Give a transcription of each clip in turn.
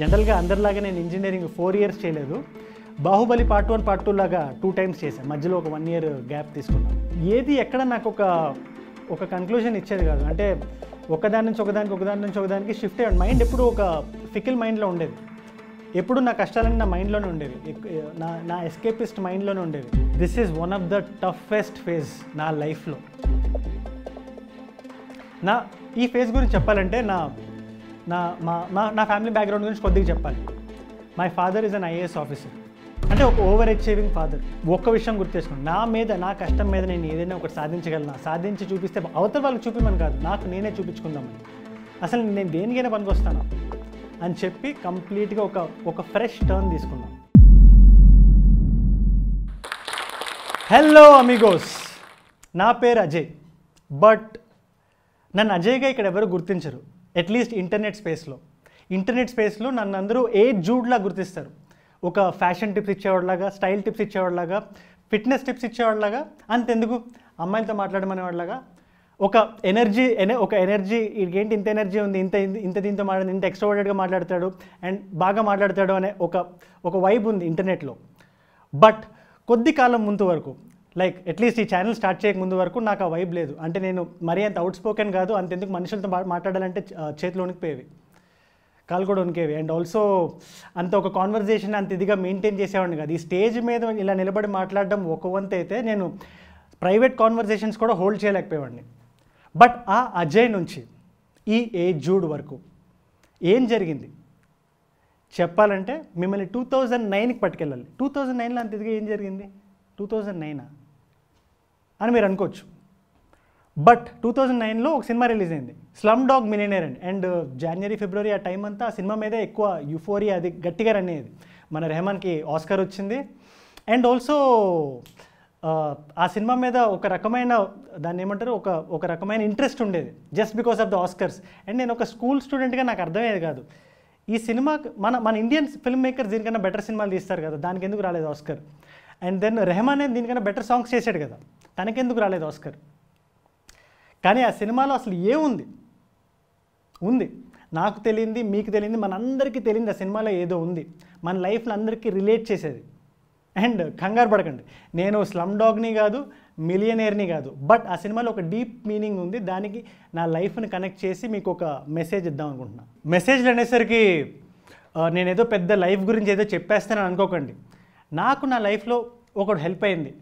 జనరల్గా అందరిలాగా నేను ఇంజనీరింగ్ ఫోర్ ఇయర్స్ చేయలేదు Baahubali part one part two లాగా టూ టైమ్స్ చేశాను మధ్యలో ఒక వన్ ఇయర్ గ్యాప్ తీసుకున్నాను ఏది ఎక్కడ నాకు ఒక ఒక కన్క్లూజన్ ఇచ్చేది కాదు అంటే ఒకదాని నుంచి ఒకదానికి ఒకదాని నుంచి ఒకదానికి షిఫ్ట్ అయ్యాడు మైండ్ ఎప్పుడు ఒక ఫికిల్ మైండ్లో ఉండేది ఎప్పుడు నా కష్టాలన్నీ నా మైండ్లోనే ఉండేవి నా నా ఎస్కేపిస్ట్ మైండ్లోనే ఉండేవి this is one of the toughest phase నా లైఫ్లో నా ఈ ఫేజ్ గురించి చెప్పాలంటే నా నా మా మా నా ఫ్యామిలీ బ్యాక్గ్రౌండ్ గురించి కొద్దిగా చెప్పాలి my father is an IAS officer అంటే ఒక ఓవర్ అచీవింగ్ ఫాదర్ ఒక్క విషయం గుర్తు నా మీద నా కష్టం మీద నేను ఏదైనా ఒకటి సాధించగలను సాధించి చూపిస్తే అవతల వాళ్ళకి చూపించమని కాదు నాకు నేనే చూపించుకుందామని అసలు నేను దేనికైనా పనికొస్తాను అని చెప్పి కంప్లీట్గా ఒక ఒక ఫ్రెష్ టర్న్ తీసుకున్నాను హలో అమిగోస్ నా పేరు అజయ్ బట్ నన్ను అజయ్గా ఇక్కడ ఎవరు గుర్తించరు అట్లీస్ట్ ఇంటర్నెట్ స్పేస్లో ఇంటర్నెట్ స్పేస్లో నన్ను అందరూ ఏ జూడ్లా గుర్తిస్తారు ఒక ఫ్యాషన్ టిప్స్ ఇచ్చేవాడిలాగా స్టైల్ టిప్స్ ఇచ్చేవాడిలాగా ఫిట్నెస్ టిప్స్ ఇచ్చేవాడిలాగా అంతెందుకు అమ్మాయిలతో మాట్లాడమనేవాడిలాగా ఒక ఎనర్జీ ఎన ఒక ఎనర్జీ ఏంటి ఇంత ఎనర్జీ ఉంది ఇంత ఇంత దీంతో మాట్లాడి ఇంత ఎక్స్ట్రావర్టెడ్గా మాట్లాడతాడు అండ్ బాగా మాట్లాడతాడు అనే ఒక ఒక వైబ్ ఉంది ఇంటర్నెట్లో బట్ కొద్ది కాలం ముందు వరకు లైక్ అట్లీస్ట్ ఈ ఛానల్ స్టార్ట్ చేయక ముందు వరకు నాకు ఆ వైబ్ లేదు అంటే నేను మరీ అంత అవుట్ స్పోకెన్ కాదు అంతెందుకు మనుషులతో మాట్లాడాలంటే చేతిలో ఉనికిపోయేవి కాలు కూడా ఉనికేవి అండ్ ఆల్సో అంత ఒక కాన్వర్జేషన్ అంత ఇదిగా మెయింటైన్ చేసేవాడిని కాదు ఈ స్టేజ్ మీద ఇలా నిలబడి మాట్లాడడం ఒక వంత అయితే నేను ప్రైవేట్ కాన్వర్జేషన్స్ కూడా హోల్డ్ చేయలేకపోయేవాడిని బట్ ఆ అజయ్ నుంచి ఈ ఏజ్ జూడ్ వరకు ఏం జరిగింది చెప్పాలంటే మిమ్మల్ని టూ థౌజండ్ నైన్కి పట్టుకెళ్ళాలి టూ థౌజండ్ నైన్లో అంత ఇదిగా ఏం జరిగింది టూ థౌజండ్ నైనా అని మీరు అనుకోవచ్చు బట్ టూ థౌజండ్ నైన్లో ఒక సినిమా రిలీజ్ అయింది slum dog millionaire and and జనవరి ఫిబ్రవరి ఆ టైం అంతా ఆ సినిమా మీదే ఎక్కువ యుఫోరి అది గట్టిగా రన్ అయ్యేది మన రెహమాన్కి ఆస్కర్ వచ్చింది అండ్ ఆల్సో uh, ఆ సినిమా మీద ఒక రకమైన దాన్ని ఏమంటారు ఒక ఒక రకమైన ఇంట్రెస్ట్ ఉండేది just because of the Oscars and నేను ఒక స్కూల్ స్టూడెంట్గా నాకు అర్థమయ్యేది కాదు ఈ సినిమా మన మన ఇండియన్ ఫిల్మ్ మేకర్స్ దీనికన్నా బెటర్ సినిమాలు తీస్తారు కదా దానికి ఎందుకు రాలేదు ఆస్కర్ అండ్ దెన్ రెహమాన్ దీనికన్నా బెటర్ సాంగ్స్ చేశాడు కదా తనకెందుకు రాలేదు ఆస్కర్ కానీ ఆ సినిమాలో అసలు ఏముంది ఉంది నాకు తెలియంది మీకు తెలియంది మనందరికీ తెలియంది ఆ సినిమాలో ఏదో ఉంది మన లైఫ్లో అందరికీ రిలేట్ చేసేది అండ్ కంగారు పడకండి నేను స్లమ్ డాగ్ని కాదు మిలియనేర్ని కాదు బట్ ఆ సినిమాలో ఒక డీప్ మీనింగ్ ఉంది దానికి నా లైఫ్ని కనెక్ట్ చేసి మీకు ఒక మెసేజ్ ఇద్దాం అనుకుంటున్నాను మెసేజ్లు అనేసరికి నేనేదో పెద్ద లైఫ్ గురించి ఏదో చెప్పేస్తానని అనుకోకండి నాకు నా లైఫ్లో ఒకడు హెల్ప్ అయింది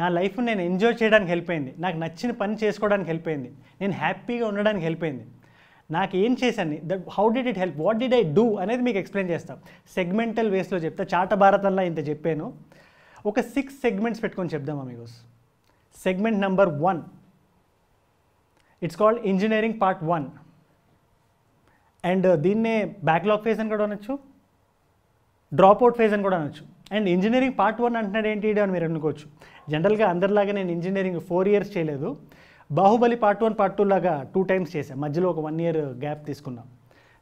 నా లైఫ్ నేను ఎంజాయ్ చేయడానికి హెల్ప్ అయింది నాకు నచ్చిన పని చేసుకోవడానికి హెల్ప్ అయింది నేను హ్యాపీగా ఉండడానికి హెల్ప్ అయింది నాకు ఏం చేశాను that how did it help what did I do అనేది మీకు ఎక్స్ప్లెయిన్ చేస్తాం సెగ్మెంటల్ వేస్లో చెప్తా చాట భారతంలో ఇంత చెప్పాను ఒక సిక్స్ సెగ్మెంట్స్ పెట్టుకొని చెప్దాం మీకు segment number one it's called engineering part one and దీన్నే బ్యాక్లాగ్ ఫేజ్ అని కూడా అనొచ్చు డ్రాప్ అవుట్ ఫేజ్ అని కూడా అనొచ్చు అండ్ ఇంజనీరింగ్ పార్ట్ వన్ అంటున్నాడు ఏంటి అని మీరు అనుకోవచ్చు జనరల్గా అందరిలాగా నేను ఇంజనీరింగ్ ఫోర్ ఇయర్స్ చేయలేదు Baahubali part one part two లాగా టూ టైమ్స్ చేశాను మధ్యలో ఒక వన్ ఇయర్ గ్యాప్ తీసుకున్నాం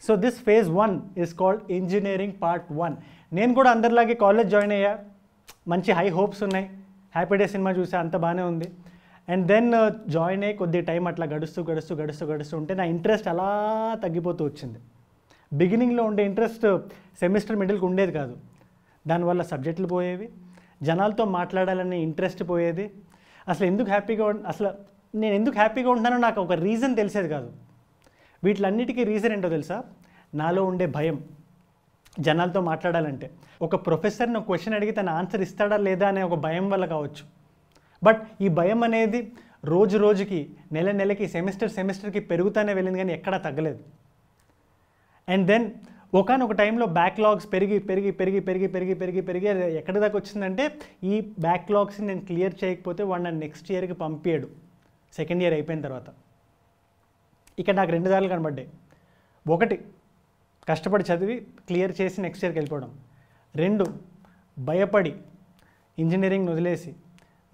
so this phase one is called engineering part one నేను కూడా అందరిలాగే కాలేజ్ జాయిన్ అయ్యా మంచి హై హోప్స్ ఉన్నాయి హ్యాపీ డే సినిమా చూసా అంత బాగానే ఉంది అండ్ దెన్ uh, జాయిన్ అయ్యి కొద్ది టైం అట్లా గడుస్తూ గడుస్తూ గడుస్తూ గడుస్తూ ఉంటే నా ఇంట్రెస్ట్ అలా తగ్గిపోతూ వచ్చింది బిగినింగ్లో ఉండే ఇంట్రెస్ట్ సెమిస్టర్ మిడిల్కి ఉండేది కాదు దానివల్ల సబ్జెక్టులు పోయేవి జనాలతో మాట్లాడాలనే ఇంట్రెస్ట్ పోయేది అసలు ఎందుకు హ్యాపీగా అసలు నేను ఎందుకు హ్యాపీగా ఉంటున్నానో నాకు ఒక రీజన్ తెలిసేది కాదు వీటిలన్నిటికీ రీజన్ ఏంటో తెలుసా నాలో ఉండే భయం జనాలతో మాట్లాడాలంటే ఒక ప్రొఫెసర్ని ఒక క్వశ్చన్ అడిగి తన ఆన్సర్ ఇస్తాడా లేదా అనే ఒక భయం వల్ల కావచ్చు బట్ ఈ భయం అనేది రోజు రోజుకి నెల నెలకి సెమిస్టర్ సెమిస్టర్కి పెరుగుతూనే వెళ్ళింది కానీ ఎక్కడా తగ్గలేదు అండ్ దెన్ ఒకనొక టైంలో బ్యాక్లాగ్స్ పెరిగి పెరిగి పెరిగి పెరిగి పెరిగి పెరిగి పెరిగి ఎక్కడి దాకా వచ్చిందంటే ఈ బ్యాక్లాగ్స్ని నేను క్లియర్ చేయకపోతే వాడు నన్ను నెక్స్ట్ ఇయర్కి పంపించాడు సెకండ్ ఇయర్ అయిపోయిన తర్వాత ఇక్కడ నాకు రెండు దారులు కనబడ్డాయి ఒకటి కష్టపడి చదివి క్లియర్ చేసి నెక్స్ట్ ఇయర్కి వెళ్ళిపోవడం రెండు భయపడి ఇంజనీరింగ్ వదిలేసి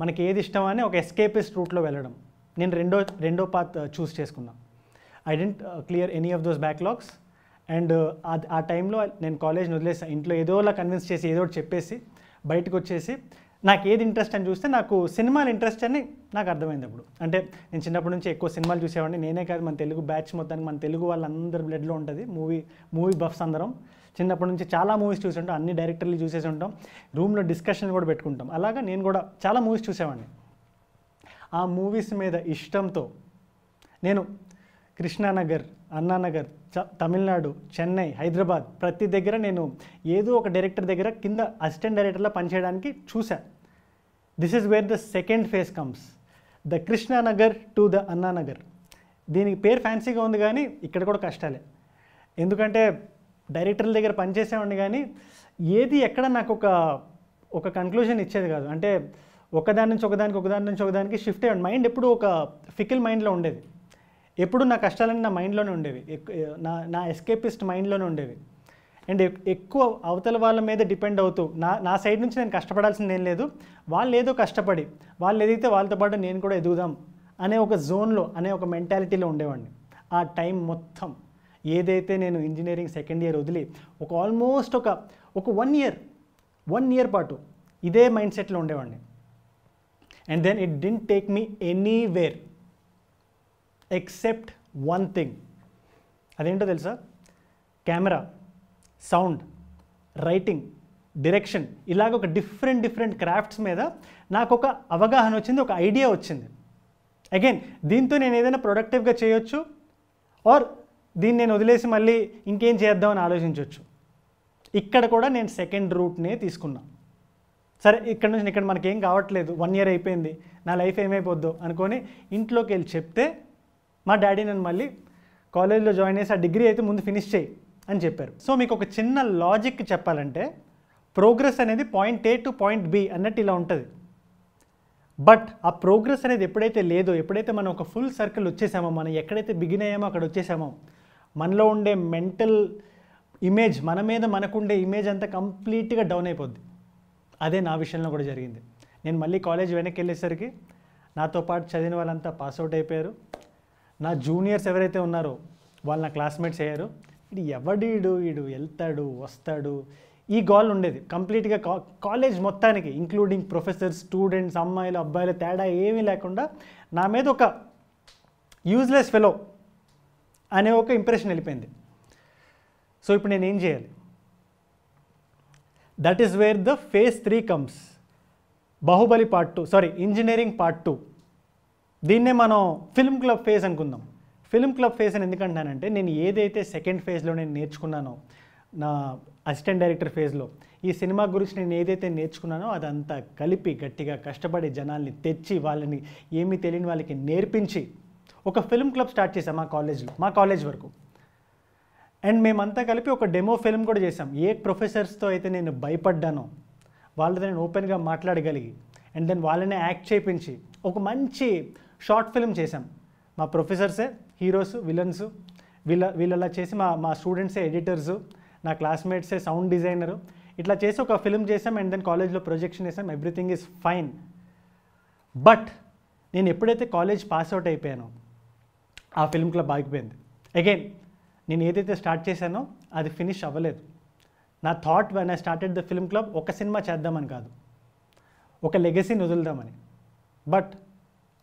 మనకి ఏది ఇష్టం అని ఒక ఎస్కేపిస్ట్ రూట్లో వెళ్ళడం నేను రెండో రెండో పాత్ చూస్ చేసుకున్నాను I didn't clear any of those backlogs and ఆ టైంలో నేను కాలేజ్ని వదిలేసాను ఇంట్లో ఏదోలా కన్విన్స్ చేసి ఏదో చెప్పేసి బయటకు వచ్చేసి నాకు ఏది ఇంట్రెస్ట్ అని చూస్తే నాకు సినిమాలు ఇంట్రెస్ట్ అని నాకు అర్థమైంది అప్పుడు అంటే నేను చిన్నప్పటి నుంచి ఎక్కువ సినిమాలు చూసేవాడిని నేనే కాదు మన తెలుగు బ్యాచ్ మొత్తానికి మన తెలుగు వాళ్ళందరూ బ్లడ్లో ఉంటుంది మూవీ మూవీ బఫ్స్ అందరం చిన్నప్పటి నుంచి చాలా మూవీస్ చూసి ఉంటాం అన్ని డైరెక్టర్లు చూసేసి ఉంటాం రూమ్లో డిస్కషన్ కూడా పెట్టుకుంటాం అలాగా నేను కూడా చాలా మూవీస్ చూసేవాడిని ఆ మూవీస్ మీద ఇష్టంతో నేను కృష్ణానగర్ అన్నానగర్ చ తమిళనాడు చెన్నై హైదరాబాద్ ప్రతి దగ్గర నేను ఏదో ఒక డైరెక్టర్ దగ్గర కింద అసిస్టెంట్ డైరెక్టర్లా పనిచేయడానికి చూశాను this is where the second phase comes the Krishnanagar to the Annanagar దీనికి పేరు ఫ్యాన్సీగా ఉంది కానీ ఇక్కడ కూడా కష్టాలే ఎందుకంటే డైరెక్టర్ల దగ్గర పనిచేసేవాడిని కానీ ఏది ఎక్కడ నాకు ఒక ఒక కన్క్లూజన్ ఇచ్చేది కాదు అంటే ఒకదాని నుంచి ఒకదానికి ఒకదాని నుంచి ఒకదానికి షిఫ్ట్ అయ్యాడు మైండ్ ఎప్పుడు ఒక ఫికిల్ మైండ్లో ఉండేది ఎప్పుడు నా కష్టాలన్నీ నా మైండ్లోనే ఉండేవి నా నా ఎస్కేపిస్ట్ మైండ్లోనే ఉండేవి అండ్ ఎక్కువ అవతల వాళ్ళ మీద డిపెండ్ అవుతూ నా నా సైడ్ నుంచి నేను కష్టపడాల్సింది ఏం లేదు వాళ్ళు ఏదో కష్టపడి వాళ్ళు ఎదిగితే వాళ్ళతో పాటు నేను కూడా ఎదుగుదాం అనే ఒక జోన్లో అనే ఒక మెంటాలిటీలో ఉండేవాడిని ఆ టైం మొత్తం ఏదైతే నేను ఇంజనీరింగ్ సెకండ్ ఇయర్ వదిలి ఒక ఆల్మోస్ట్ ఒక ఒక వన్ ఇయర్ వన్ ఇయర్ పాటు ఇదే మైండ్ సెట్లో ఉండేవాడిని and then it didn't take me anywhere except one thing అదేంటో తెలుసా కెమెరా సౌండ్ రైటింగ్ డిరెక్షన్ ఇలాగ ఒక డిఫరెంట్ డిఫరెంట్ క్రాఫ్ట్స్ మీద నాకు ఒక అవగాహన వచ్చింది ఒక ఐడియా వచ్చింది అగైన్ దీంతో నేను ఏదైనా ప్రొడక్టివ్గా చేయొచ్చు ఆర్ దీన్ని నేను వదిలేసి మళ్ళీ ఇంకేం చేద్దామని ఆలోచించవచ్చు ఇక్కడ కూడా నేను సెకండ్ రూట్నే తీసుకున్నా సరే ఇక్కడ నుంచి ఇక్కడ మనకేం కావట్లేదు వన్ ఇయర్ అయిపోయింది నా లైఫ్ ఏమైపోద్దో అనుకొని ఇంట్లోకి వెళ్ళి చెప్తే మా డాడీ నన్ను మళ్ళీ కాలేజ్లో జాయిన్ చేసి ఆ డిగ్రీ అయితే ముందు ఫినిష్ చేయి అని చెప్పారు సో మీకు ఒక చిన్న లాజిక్ చెప్పాలంటే ప్రోగ్రెస్ అనేది point A to point B అన్నట్టు ఇలా ఉంటుంది బట్ ఆ ప్రోగ్రెస్ అనేది ఎప్పుడైతే లేదో ఎప్పుడైతే మనం ఒక ఫుల్ సర్కిల్ వచ్చేసామో మనం ఎక్కడైతే బిగిన్ అయ్యామో అక్కడ వచ్చేసామో మనలో ఉండే మెంటల్ ఇమేజ్ మన మీద మనకుండే ఇమేజ్ అంతా కంప్లీట్గా డౌన్ అయిపోద్ది అదే నా విషయంలో కూడా జరిగింది నేను మళ్ళీ కాలేజ్ వెనక్కి వెళ్ళేసరికి నాతో పాటు చదివిన వాళ్ళంతా పాస్అవుట్ అయిపోయారు నా జూనియర్స్ ఎవరైతే ఉన్నారో వాళ్ళు నా క్లాస్మేట్స్ అయ్యారు ఇది ఎవడీడు వీడు వెళ్తాడు వస్తాడు ఈ గోల్ ఉండేది కంప్లీట్గా కా కాలేజ్ మొత్తానికి ఇంక్లూడింగ్ ప్రొఫెసర్స్ స్టూడెంట్స్ అమ్మాయిలు అబ్బాయిలు తేడా ఏమీ లేకుండా నా మీద ఒక యూజ్లెస్ ఫెలో అనే ఒక ఇంప్రెషన్ వెళ్ళిపోయింది సో ఇప్పుడు నేను ఏం చేయాలి that is where the phase three comes Baahubali part two sorry engineering part two దీన్నే మనం ఫిల్మ్ క్లబ్ ఫేజ్ అనుకుందాం ఫిల్మ్ క్లబ్ ఫేజ్ అని ఎందుకంటానంటే నేను ఏదైతే సెకండ్ ఫేజ్లో నేను నేర్చుకున్నానో నా అసిస్టెంట్ డైరెక్టర్ ఫేజ్లో ఈ సినిమా గురించి నేను ఏదైతే నేర్చుకున్నానో అదంతా కలిపి గట్టిగా కష్టపడి జనాల్ని తెచ్చి వాళ్ళని ఏమీ తెలియని వాళ్ళకి నేర్పించి ఒక ఫిల్మ్ క్లబ్ స్టార్ట్ చేశాం మా కాలేజ్లో మా కాలేజ్ వరకు అండ్ మేమంతా కలిపి ఒక డెమో ఫిల్మ్ కూడా చేసాం ఏ ప్రొఫెసర్స్తో అయితే నేను భయపడ్డానో వాళ్ళతో నేను ఓపెన్గా మాట్లాడగలిగి అండ్ దెన్ వాళ్ళనే యాక్ట్ చేయించి ఒక మంచి షార్ట్ ఫిల్మ్ చేసాం మా ప్రొఫెసర్సే హీరోస్ విలన్స్ వీళ్ళ వీళ్ళలా చేసి మా మా స్టూడెంట్సే ఎడిటర్స్ నా క్లాస్మేట్సే సౌండ్ డిజైనరు ఇట్లా చేసి ఒక ఫిల్మ్ చేసాం అండ్ దెన్ కాలేజ్లో ప్రొజెక్షన్ వేసాం ఎవ్రీథింగ్ ఈజ్ ఫైన్ బట్ నేను ఎప్పుడైతే కాలేజ్ పాస్ అవుట్ అయిపోయానో ఆ ఫిల్మ్ క్లబ్ ఆగిపోయింది అగైన్ నేను ఏదైతే స్టార్ట్ చేశానో అది ఫినిష్ అవ్వలేదు నా thought when I started the film club ఒక సినిమా చేద్దామని కాదు ఒక లెగసీని వదులుదామని బట్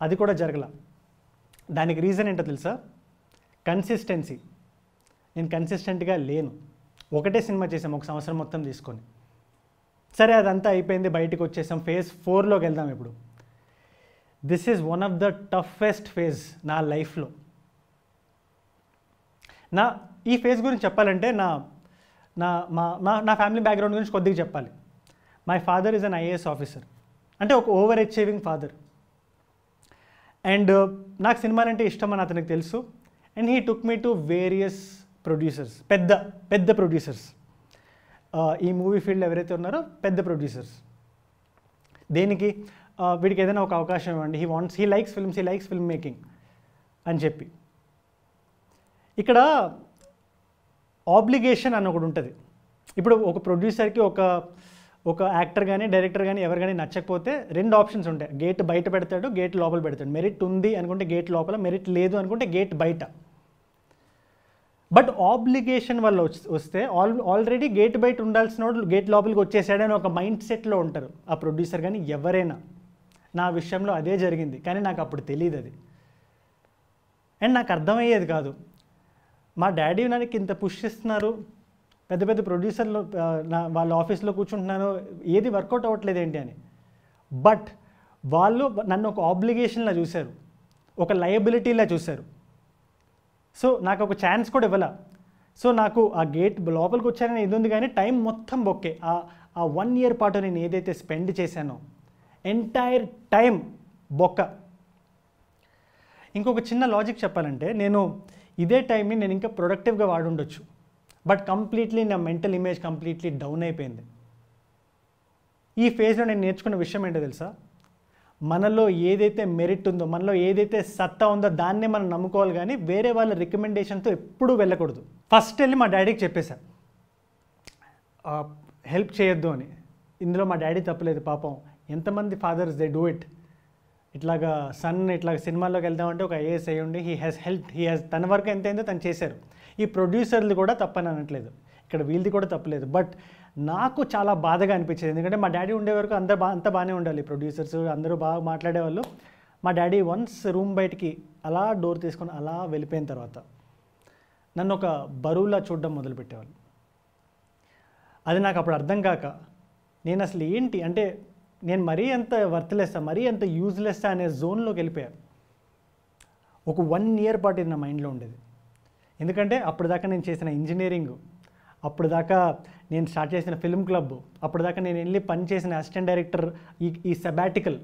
అది కూడా జరగల దానికి రీజన్ ఏంటో తెలుసా కన్సిస్టెన్సీ నేను కన్సిస్టెంట్గా లేను ఒకటే సినిమా చేసాం ఒక సంవత్సరం మొత్తం తీసుకొని సరే అదంతా అయిపోయింది బయటకు వచ్చేసాం ఫేజ్ ఫోర్లోకి వెళ్దాం ఇప్పుడు this is one of the toughest phase నా లైఫ్లో నా ఈ ఫేజ్ గురించి చెప్పాలంటే నా నా మా నా ఫ్యామిలీ బ్యాక్గ్రౌండ్ గురించి కొద్దిగా చెప్పాలి my father is an IAS officer అంటే ఒక ఓవర్ అచీవింగ్ ఫాదర్ అండ్ నాకు సినిమాలు అంటే ఇష్టం అని అతనికి తెలుసు and he took me to various producers పెద్ద పెద్ద ప్రొడ్యూసర్స్ ఈ మూవీ ఫీల్డ్ ఎవరైతే ఉన్నారో పెద్ద ప్రొడ్యూసర్స్ దేనికి వీడికి ఏదైనా ఒక అవకాశం ఇవ్వండి he wants he likes films he likes film making అని చెప్పి ఇక్కడ ఆబ్లిగేషన్ అని ఒకటి ఉంటుంది ఇప్పుడు ఒక ప్రొడ్యూసర్కి ఒక ఒక యాక్టర్ కానీ డైరెక్టర్ కానీ ఎవరు కానీ నచ్చకపోతే రెండు ఆప్షన్స్ ఉంటాయి గేట్ బయట పెడతాడు గేట్ లోపల పెడతాడు మెరిట్ ఉంది అనుకుంటే గేట్ లోపల మెరిట్ లేదు అనుకుంటే గేట్ బయట బట్ ఆబ్లిగేషన్ వల్ల వస్తే ఆల్ ఆల్రెడీ గేట్ బయట ఉండాల్సిన వాడు గేట్ లోపలికి వచ్చేసాడని ఒక మైండ్ సెట్లో ఉంటారు ఆ ప్రొడ్యూసర్ కానీ ఎవరైనా నా విషయంలో అదే జరిగింది కానీ నాకు అప్పుడు తెలియదు అది అండ్ నాకు అర్థమయ్యేది కాదు మా డాడీ నాకు ఇంత పుష్ ఇస్తున్నారు పెద్ద పెద్ద ప్రొడ్యూసర్లు వాళ్ళ ఆఫీస్లో కూర్చుంటున్నాను ఏది వర్కౌట్ అవ్వట్లేదు ఏంటి అని బట్ వాళ్ళు నన్ను ఒక ఆబ్లిగేషన్లా చూశారు ఒక లయబిలిటీలా చూశారు సో నాకు ఒక ఛాన్స్ కూడా ఇవ్వాల సో నాకు ఆ గేట్ లోపలికి వచ్చానని ఏది ఉంది కానీ టైం మొత్తం బొక్కే ఆ ఆ వన్ ఇయర్ పాటు నేను ఏదైతే స్పెండ్ చేశానో ఎంటైర్ టైం బొక్క ఇంకొక చిన్న లాజిక్ చెప్పాలంటే నేను ఇదే టైంని నేను ఇంకా ప్రొడక్టివ్గా వాడుండొచ్చు బట్ కంప్లీట్లీ నా మెంటల్ ఇమేజ్ కంప్లీట్లీ డౌన్ అయిపోయింది ఈ ఫేజ్లో నేను నేర్చుకున్న విషయం ఏంటో తెలుసా మనలో ఏదైతే మెరిట్ ఉందో మనలో ఏదైతే సత్తా ఉందో దాన్నే మనం నమ్ముకోవాలి కానీ వేరే వాళ్ళ రికమెండేషన్తో ఎప్పుడూ వెళ్ళకూడదు ఫస్ట్ వెళ్ళి మా డాడీకి చెప్పేశా హెల్ప్ చేయొద్దు అని ఇందులో మా డాడీ తప్పలేదు పాపం ఎంతమంది ఫాదర్స్ దే డూ ఇట్ ఇట్లాగా సన్ ఇట్లాగ సినిమాల్లోకి వెళ్దామంటే ఒక ఐఏఎస్ అయ్యి ఉండి he has help he has తన వరకు ఎంత అయిందో తను చేశారు ఈ ప్రొడ్యూసర్లు కూడా తప్పని అనట్లేదు ఇక్కడ వీళ్ళది కూడా తప్పలేదు బట్ నాకు చాలా బాధగా అనిపించేది ఎందుకంటే మా డాడీ ఉండే వరకు అందరు బా అంతా బాగానే ఉండాలి ప్రొడ్యూసర్స్ అందరూ బాగా మాట్లాడేవాళ్ళు మా డాడీ వన్స్ రూమ్ బయటికి అలా డోర్ తీసుకొని అలా వెళ్ళిపోయిన తర్వాత నన్ను ఒక బరువులా చూడడం మొదలుపెట్టేవాళ్ళు అది నాకు అప్పుడు అర్థం కాక నేను అసలు ఏంటి అంటే నేను మరీ అంత వర్త్లెస్ మరీ అంత యూజ్లెస్ అనే జోన్లోకి వెళ్ళిపోయాను ఒక వన్ ఇయర్ పాటు ఇది నా మైండ్లో ఉండేది ఎందుకంటే అప్పుడు దాకా నేను చేసిన ఇంజనీరింగ్ అప్పుడు దాకా నేను స్టార్ట్ చేసిన ఫిల్మ్ క్లబ్ అప్పుడు దాకా నేను వెళ్ళి పని చేసిన అసిస్టెంట్ డైరెక్టర్ ఈ ఈ సబాటికల్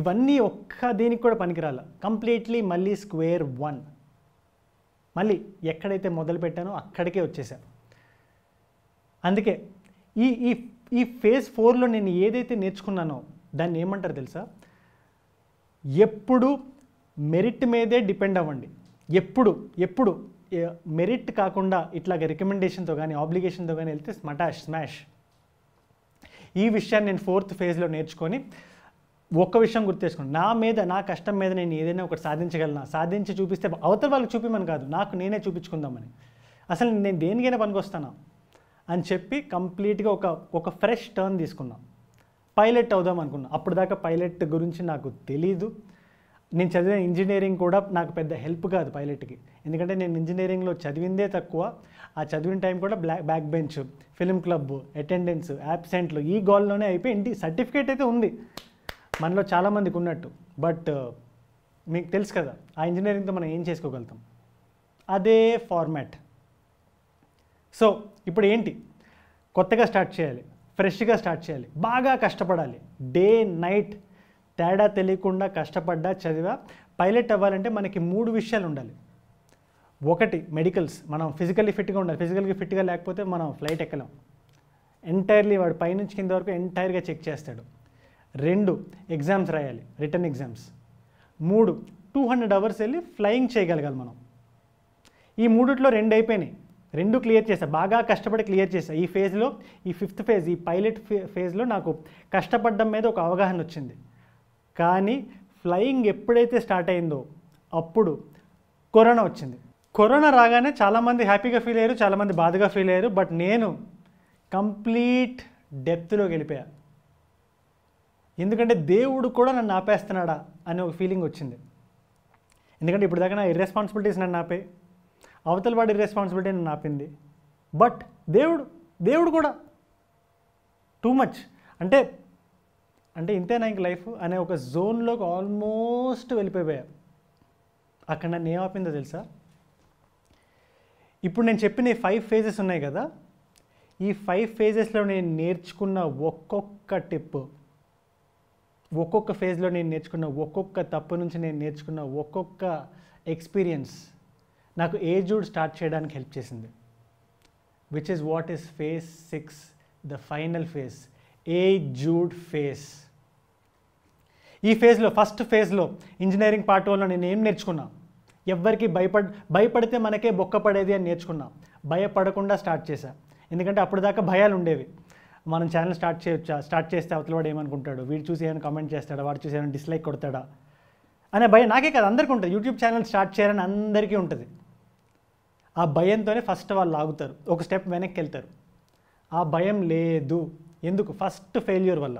ఇవన్నీ ఒక్క దీనికి కూడా పనికిరాల కంప్లీట్లీ మళ్ళీ స్క్వేర్ వన్ మళ్ళీ ఎక్కడైతే మొదలు పెట్టానో అక్కడికే వచ్చేసాను అందుకే ఈ ఈ ఈ ఫేజ్ ఫోర్లో నేను ఏదైతే నేర్చుకున్నానో దాన్ని ఏమంటారు తెలుసా ఎప్పుడు మెరిట్ మీదే డిపెండ్ అవ్వండి ఎప్పుడు ఎప్పుడు మెరిట్ కాకుండా ఇట్లాగ రికమెండేషన్తో కానీ ఆబ్లిగేషన్తో కానీ వెళ్తే స్మటాష్ స్మాష్ ఈ విషయాన్ని నేను ఫోర్త్ ఫేజ్లో నేర్చుకొని ఒక్క విషయం గుర్తు నా మీద నా కష్టం మీద నేను ఏదైనా ఒకటి సాధించగలను సాధించి చూపిస్తే అవతల వాళ్ళకి చూపిమని కాదు నాకు నేనే చూపించుకుందామని అసలు నేను దేనికైనా పనికొస్తానా అని చెప్పి కంప్లీట్గా ఒక ఒక ఫ్రెష్ టర్న్ తీసుకున్నాం పైలట్ అవుదాం అనుకున్నాం అప్పుడు దాకా పైలట్ గురించి నాకు తెలీదు నేను చదివిన ఇంజనీరింగ్ కూడా నాకు పెద్ద హెల్ప్ కాదు పైలట్కి ఎందుకంటే నేను ఇంజనీరింగ్లో చదివిందే తక్కువ ఆ చదివిన టైం కూడా block back bench film club attendance యాబ్సెంట్లు ఈ గోల్లోనే అయిపోయి ఇంటి సర్టిఫికేట్ అయితే ఉంది మనలో చాలామందికి ఉన్నట్టు బట్ మీకు తెలుసు కదా ఆ ఇంజనీరింగ్తో మనం ఏం చేసుకోగలుగుతాం అదే ఫార్మాట్ సో ఇప్పుడు ఏంటి కొత్తగా స్టార్ట్ చేయాలి ఫ్రెష్గా స్టార్ట్ చేయాలి బాగా కష్టపడాలి డే నైట్ తేడా తెలియకుండా కష్టపడ్డా చదివా పైలట్ అవ్వాలంటే మనకి మూడు విషయాలు ఉండాలి ఒకటి మెడికల్స్ మనం ఫిజికల్లీ ఫిట్గా ఉండాలి ఫిజికల్గా ఫిట్గా లేకపోతే మనం ఫ్లైట్ ఎక్కలేం ఎంటైర్లీ వాడు పైనుంచి కింద వరకు ఎంటైర్గా చెక్ చేస్తాడు రెండు ఎగ్జామ్స్ రాయాలి రిటర్న్ ఎగ్జామ్స్ మూడు టూ హండ్రెడ్ అవర్స్ వెళ్ళి ఫ్లయింగ్ చేయగలగాలి మనం ఈ మూడిట్లో రెండు అయిపోయినాయి రెండు క్లియర్ చేశా బాగా కష్టపడి క్లియర్ చేశా ఈ ఫేజ్లో ఈ ఫిఫ్త్ ఫేజ్ ఈ పైలట్ ఫేజ్లో నాకు కష్టపడడం మీద ఒక అవగాహన వచ్చింది కానీ ఫ్లయింగ్ ఎప్పుడైతే స్టార్ట్ అయిందో అప్పుడు కరోనా వచ్చింది కరోనా రాగానే చాలామంది హ్యాపీగా ఫీల్ అయ్యారు చాలామంది బాధగా ఫీల్ అయ్యారు బట్ నేను కంప్లీట్ డెప్త్లో గెలిపా ఎందుకంటే దేవుడు కూడా నన్ను ఆపేస్తున్నాడా అనే ఒక ఫీలింగ్ వచ్చింది ఎందుకంటే ఇప్పుడు దాకా నా ఇర్రెస్పాన్సిబిలిటీస్ నన్ను ఆపే అవతల వాడి రెస్పాన్సిబిలిటీ నేను ఆపింది బట్ దేవుడు దేవుడు కూడా టూ మచ్ అంటే అంటే ఇంతేనా ఇంక లైఫ్ అనే ఒక జోన్లోకి ఆల్మోస్ట్ వెళ్ళిపోయిపోయా అక్కడ నన్ను ఏం ఆపిందో తెలుసా ఇప్పుడు నేను చెప్పిన ఫైవ్ ఫేజెస్ ఉన్నాయి కదా ఈ ఫైవ్ ఫేజెస్లో నేను నేర్చుకున్న ఒక్కొక్క టిప్ ఒక్కొక్క ఫేజ్లో నేను నేర్చుకున్న ఒక్కొక్క తప్పు నుంచి నేను నేర్చుకున్న ఒక్కొక్క ఎక్స్పీరియన్స్ నాకు ఏజూడ్ స్టార్ట్ చేయడానికి హెల్ప్ చేసింది which is what is phase six the final phase జూడ్ ఫేజ్ ఈ ఫేజ్లో ఫస్ట్ ఫేజ్లో ఇంజనీరింగ్ పార్ట్ వల్ల నేను ఏం నేర్చుకున్నా ఎవ్వరికి భయపడ భయపడితే మనకే బొక్క పడేది అని నేర్చుకున్నా భయపడకుండా స్టార్ట్ చేశా ఎందుకంటే అప్పుడు దాకా భయాలు ఉండేవి మనం ఛానల్ స్టార్ట్ చేయొచ్చా స్టార్ట్ చేస్తే అవతల వాడు ఏమనుకుంటాడు వీడు చూసి ఏమైనా కామెంట్ చేస్తాడా వాడు చూసి ఏమైనా డిస్లైక్ కొడతాడా అనే భయం నాకే కదా అందరికీ ఉంటుంది యూట్యూబ్ ఛానల్ స్టార్ట్ చేయాలని అందరికీ ఉంటుంది ఆ భయంతోనే ఫస్ట్ వాళ్ళు ఆగుతారు ఒక స్టెప్ వెనక్కి వెళ్తారు ఆ భయం లేదు ఎందుకు ఫస్ట్ ఫెయిల్యూర్ వల్ల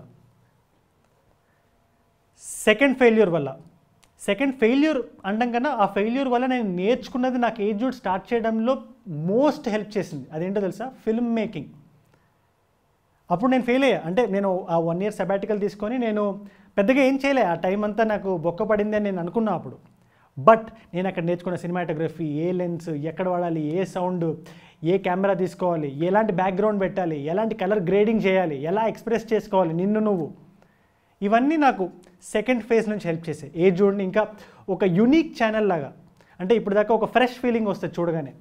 సెకండ్ ఫెయిల్యూర్ వల్ల సెకండ్ ఫెయిల్యూర్ అనడం కన్నా ఆ ఫెయిల్యూర్ వల్ల నేను నేర్చుకున్నది నాకు ఏజ్యూడ్ స్టార్ట్ చేయడంలో మోస్ట్ హెల్ప్ చేసింది అదేంటో తెలుసా ఫిల్మ్ మేకింగ్ అప్పుడు నేను ఫెయిల్ అయ్యా అంటే నేను ఆ వన్ ఇయర్ సెబాటికల్ తీసుకొని నేను పెద్దగా ఏం చేయలే ఆ టైం అంతా నాకు బొక్క పడింది అని నేను అనుకున్నా అప్పుడు బట్ నేను అక్కడ నేర్చుకున్న సినిమాటోగ్రఫీ ఏ లెన్స్ ఎక్కడ వాడాలి ఏ సౌండ్ ఏ కెమెరా తీసుకోవాలి ఎలాంటి బ్యాక్గ్రౌండ్ పెట్టాలి ఎలాంటి కలర్ గ్రేడింగ్ చేయాలి ఎలా ఎక్స్ప్రెస్ చేసుకోవాలి నిన్ను నువ్వు ఇవన్నీ నాకు సెకండ్ ఫేజ్ నుంచి హెల్ప్ చేసాయి ఏ జోడ్ని ఇంకా ఒక యూనిక్ ఛానల్ లాగా అంటే ఇప్పుడు దాకా ఒక ఫ్రెష్ ఫీలింగ్ వస్తుంది చూడగానే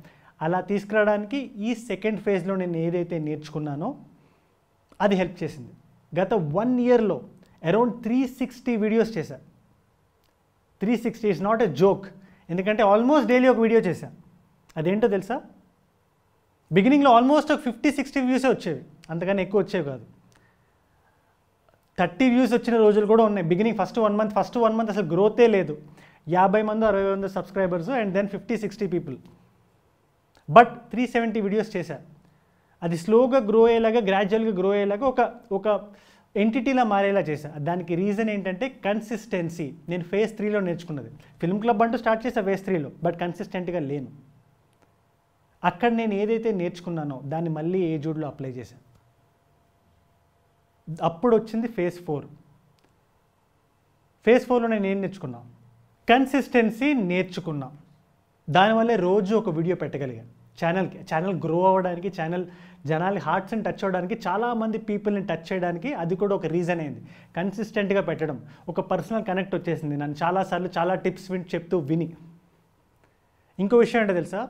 అలా తీసుకురావడానికి ఈ సెకండ్ ఫేజ్లో నేను ఏదైతే నేర్చుకున్నానో అది హెల్ప్ చేసింది గత వన్ ఇయర్లో అరౌండ్ త్రీ సిక్స్టీ వీడియోస్ చేశాను three sixty is not a joke ఎందుకంటే ఆల్మోస్ట్ డైలీ ఒక వీడియో చేశాను అదేంటో తెలుసా బిగినింగ్లో ఆల్మోస్ట్ ఒక ఫిఫ్టీ సిక్స్టీ వ్యూసే వచ్చేవి అంతకన్నా ఎక్కువ వచ్చేవి కాదు థర్టీ వ్యూస్ వచ్చిన రోజులు కూడా ఉన్నాయి beginning first one month first one month అసలు గ్రోతే లేదు యాభై మంది అరవై మంది subscribers and then fifty sixty people but three seventy videos చేశారు అది స్లోగా గ్రో అయ్యేలాగా గ్రాడ్యువల్గా గ్రో అయ్యేలాగా ఒక ఒక ఎంటిటీలా మారేలా చేశా దానికి రీజన్ ఏంటంటే కన్సిస్టెన్సీ నేను ఫేస్ త్రీలో నేర్చుకున్నది ఫిల్మ్ క్లబ్ అంటూ స్టార్ట్ చేసా ఫేస్ త్రీలో బట్ కన్సిస్టెంట్గా లేను అక్కడ నేను ఏదైతే నేర్చుకున్నానో దాన్ని మళ్ళీ ఏ జూడ్లో అప్లై చేశాను అప్పుడు వచ్చింది ఫేజ్ ఫోర్ ఫేజ్ ఫోర్లో నేను ఏం నేర్చుకున్నా కన్సిస్టెన్సీ నేర్చుకున్నా దానివల్లే రోజు ఒక వీడియో పెట్టగలిగాను ఛానల్కి ఛానల్ గ్రో అవ్వడానికి ఛానల్ జనాలు హార్ట్స్ని టచ్ అవ్వడానికి చాలామంది పీపుల్ని టచ్ చేయడానికి అది కూడా ఒక రీజన్ అయింది కన్సిస్టెంట్గా పెట్టడం ఒక పర్సనల్ కనెక్ట్ వచ్చేసింది నన్ను చాలాసార్లు చాలా టిప్స్ విని చెప్తూ విని ఇంకో విషయం ఏంటో తెలుసా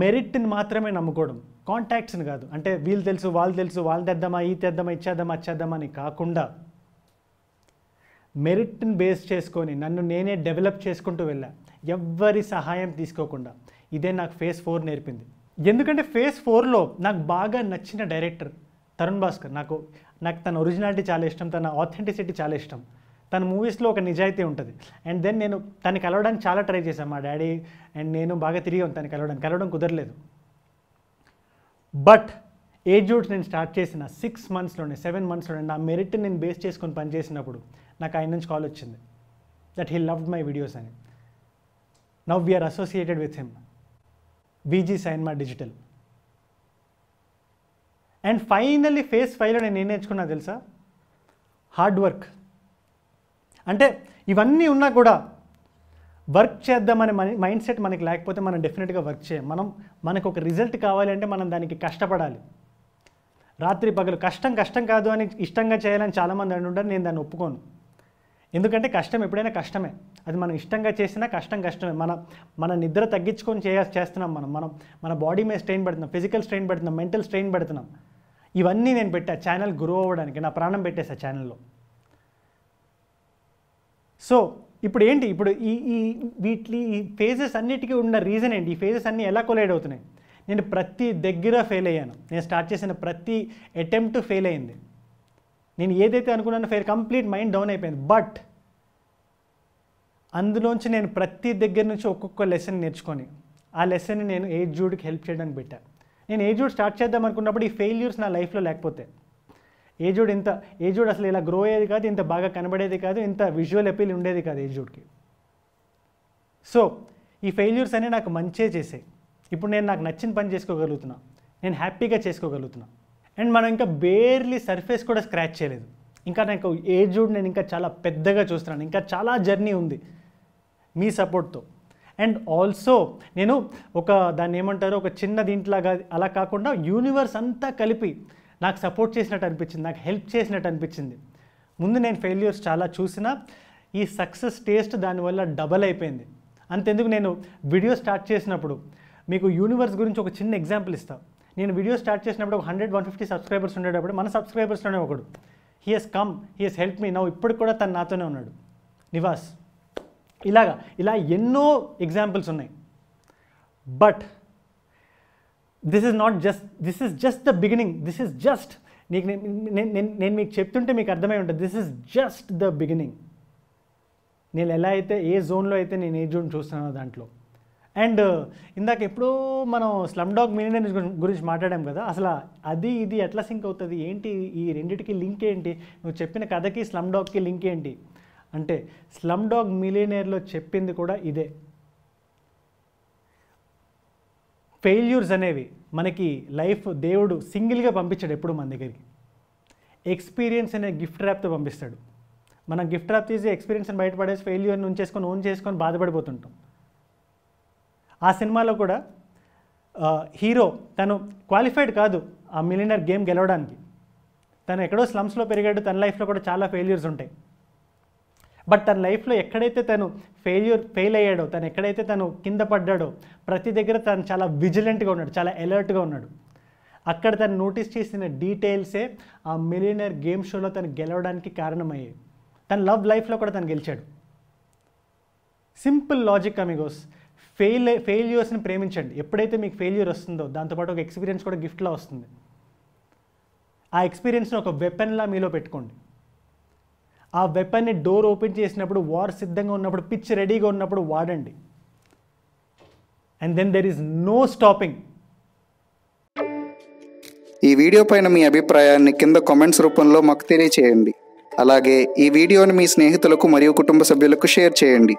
మెరిట్ని మాత్రమే నమ్ముకోవడం కాంటాక్ట్స్ని కాదు అంటే వీళ్ళు తెలుసు వాళ్ళు తెలుసు వాళ్ళు తెద్దామా ఈ తెద్దామా ఇచ్చేద్దామా వచ్చేద్దామా అని కాకుండా మెరిట్ని బేస్ చేసుకొని నన్ను నేనే డెవలప్ చేసుకుంటూ వెళ్ళా ఎవ్వరి సహాయం తీసుకోకుండా ఇదే నాకు ఫేస్ ఫోర్ నేర్పింది ఎందుకంటే ఫేస్ ఫోర్లో నాకు బాగా నచ్చిన డైరెక్టర్ తరుణ్ భాస్కర్ నాకు నాకు తన ఒరిజినాలిటీ చాలా ఇష్టం తన ఆథెంటిసిటీ చాలా ఇష్టం తన మూవీస్లో ఒక నిజాయితీ ఉంటుంది అండ్ దెన్ నేను తను కలవడానికి చాలా ట్రై చేశాను మా డాడీ అండ్ నేను బాగా తిరిగాను తను కలవడానికి కలవడం కుదరలేదు బట్ ఏజ్ జూట్స్ నేను స్టార్ట్ చేసిన సిక్స్ మంత్స్లోనే సెవెన్ మంత్స్లోనే నా మెరిట్ నేను బేస్ చేసుకొని పనిచేసినప్పుడు నాకు ఆయన నుంచి కాల్ వచ్చింది that he loved my videos అని now we are associated with him BG cinema digital and finally phase ఫైవ్లో నేను ఏం నేర్చుకున్నా తెలుసా హార్డ్ వర్క్ అంటే ఇవన్నీ ఉన్నా కూడా వర్క్ చేద్దామనే మైండ్ సెట్ మనకి లేకపోతే మనం డెఫినెట్గా వర్క్ చేయం మనం మనకు ఒక రిజల్ట్ కావాలి అంటే మనం దానికి కష్టపడాలి రాత్రి పగలు కష్టం కష్టం కాదు అని ఇష్టంగా చేయాలని చాలామంది అంటుంటారు నేను దాన్ని ఒప్పుకోను ఎందుకంటే కష్టం ఎప్పుడైనా కష్టమే అది మనం ఇష్టంగా చేసినా కష్టం కష్టమే మన మన నిద్ర తగ్గించుకొని చేయ చేస్తున్నాం మనం మనం మన బాడీ మీద స్ట్రెయిన్ పెడుతున్నాం ఫిజికల్ స్ట్రెయిన్ పెడుతున్నాం మెంటల్ స్ట్రెయిన్ పెడుతున్నాం ఇవన్నీ నేను పెట్టా ఛానల్ గ్రో అవ్వడానికి నా ప్రాణం పెట్టేసా ఛానల్లో సో ఇప్పుడు ఏంటి ఇప్పుడు ఈ ఈ వీటి ఈ ఫేజెస్ అన్నిటికీ ఉన్న రీజన్ ఏంటి ఈ ఫేజెస్ అన్నీ ఎలా కొలైడ్ అవుతున్నాయి నేను ప్రతి దగ్గర ఫెయిల్ అయ్యాను నేను స్టార్ట్ చేసిన ప్రతి అటెంప్ట్ ఫెయిల్ అయింది నేను ఏదైతే అనుకున్నానో ఫైర్ కంప్లీట్ మైండ్ డౌన్ అయిపోయింది బట్ అందులోంచి నేను ప్రతి దగ్గర నుంచి ఒక్కొక్క లెసన్ నేర్చుకొని ఆ లెసన్ని నేను ఏజ్ జూడ్కి హెల్ప్ చేయడానికి పెట్టా నేను ఏ జూడ్ స్టార్ట్ చేద్దాం అనుకున్నప్పుడు ఈ ఫెయిల్యూర్స్ నా లైఫ్లో లేకపోతే ఏ జూడ్ ఇంత ఏ జూడ్ అసలు ఇలా గ్రో అయ్యేది కాదు ఇంత బాగా కనబడేది కాదు ఇంత విజువల్ అపీల్ ఉండేది కాదు ఏ జూడ్కి సో ఈ ఫెయిల్యూర్స్ అనేవి నాకు మంచే చేసాయి ఇప్పుడు నేను నాకు నచ్చిన పని చేసుకోగలుగుతున్నా నేను హ్యాపీగా చేసుకోగలుగుతున్నాను అండ్ మనం ఇంకా బేర్లీ సర్ఫేస్ కూడా స్క్రాచ్ చేయలేదు ఇంకా నాకు ఏజ్ చూడు నేను ఇంకా చాలా పెద్దగా చూస్తున్నాను ఇంకా చాలా జర్నీ ఉంది మీ సపోర్ట్తో అండ్ ఆల్సో నేను ఒక దాన్ని ఏమంటారు ఒక చిన్న దీంట్లాగా అలా కాకుండా యూనివర్స్ అంతా కలిపి నాకు సపోర్ట్ చేసినట్టు అనిపించింది నాకు హెల్ప్ చేసినట్టు అనిపించింది ముందు నేను ఫెయిల్యూర్స్ చాలా చూసిన ఈ సక్సెస్ టేస్ట్ దానివల్ల డబల్ అయిపోయింది అంతెందుకు నేను వీడియో స్టార్ట్ చేసినప్పుడు మీకు యూనివర్స్ గురించి ఒక చిన్న ఎగ్జాంపుల్ ఇస్తాను నేను వీడియో స్టార్ట్ చేసినప్పుడు ఒక హండ్రెడ్ వన్ ఫిఫ్టీ సబ్స్క్రైబర్స్ ఉండేటప్పుడు మన సబ్స్క్రైబర్స్లోనే ఒకడు he has come he has help me నా ఇప్పుడు కూడా తను నాతోనే ఉన్నాడు నివాస్ ఇలాగా ఇలా ఎన్నో ఎగ్జాంపుల్స్ ఉన్నాయి but this is not just this is just the beginning this is just నీకు నేను మీకు చెప్తుంటే మీకు అర్థమై ఉంటుంది this is just the beginning నేను ఎలా అయితే ఏ జోన్లో అయితే నేను ఏ జోన్ చూస్తున్నానో దాంట్లో అండ్ ఇందాక ఎప్పుడూ మనం స్లమ్ డాగ్ మిలియనర్ గురించి మాట్లాడాం కదా అసలు అది ఇది ఎట్లా సింక్ అవుతుంది ఏంటి ఈ రెండింటికి లింక్ ఏంటి నువ్వు చెప్పిన కథకి స్లమ్ డాగ్కి లింక్ ఏంటి అంటే స్లమ్ డాగ్ మిలియనేర్లో చెప్పింది కూడా ఇదే ఫెయిల్యూర్స్ అనేవి మనకి లైఫ్ దేవుడు సింగిల్గా పంపించాడు ఎప్పుడు మన దగ్గరికి ఎక్స్పీరియన్స్ అనే గిఫ్ట్ ర్యాప్తో పంపిస్తాడు మనం గిఫ్ట్ ర్యాప్ తీసి ఎక్స్పీరియన్స్ బయటపడేసి ఫెయిల్యూర్ని ఉంచేసుకొని ఓన్ చేసుకొని బాధపడిపోతుంటాం ఆ సినిమాలో కూడా హీరో తను క్వాలిఫైడ్ కాదు ఆ మిలినర్ గేమ్ గెలవడానికి తను ఎక్కడో స్లమ్స్లో పెరిగాడు తన లైఫ్లో కూడా చాలా ఫెయిల్యూర్స్ ఉంటాయి బట్ తన లైఫ్లో ఎక్కడైతే తను ఫెయిల్యూర్ ఫెయిల్ అయ్యాడో తను ఎక్కడైతే తను కింద పడ్డాడో ప్రతి దగ్గర తను చాలా విజిలెంట్గా ఉన్నాడు చాలా అలర్ట్గా ఉన్నాడు అక్కడ తను నోటీస్ చేసిన డీటెయిల్సే ఆ మిలినర్ గేమ్ షోలో తను గెలవడానికి కారణమయ్యాయి తన లవ్ లైఫ్లో కూడా తను గెలిచాడు సింపుల్ లాజిక్ అమిగోస్ ఫెయిల్ ఫెయిల్యూర్స్ని ప్రేమించండి ఎప్పుడైతే మీకు ఫెయిల్యూర్ వస్తుందో దాంతోపాటు ఒక ఎక్స్పీరియన్స్ కూడా గిఫ్ట్లా వస్తుంది ఆ ఎక్స్పీరియన్స్ని ఒక వెపన్లా మీలో పెట్టుకోండి ఆ వెపన్ని డోర్ ఓపెన్ చేసినప్పుడు వార్ సిద్ధంగా ఉన్నప్పుడు పిచ్ రెడీగా ఉన్నప్పుడు వాడండి and then there is no stopping ఈ వీడియో పైన మీ అభిప్రాయాన్ని కింద కామెంట్స్ రూపంలో మాకు తెలియచేయండి అలాగే ఈ వీడియోని మీ స్నేహితులకు మరియు కుటుంబ సభ్యులకు షేర్ చేయండి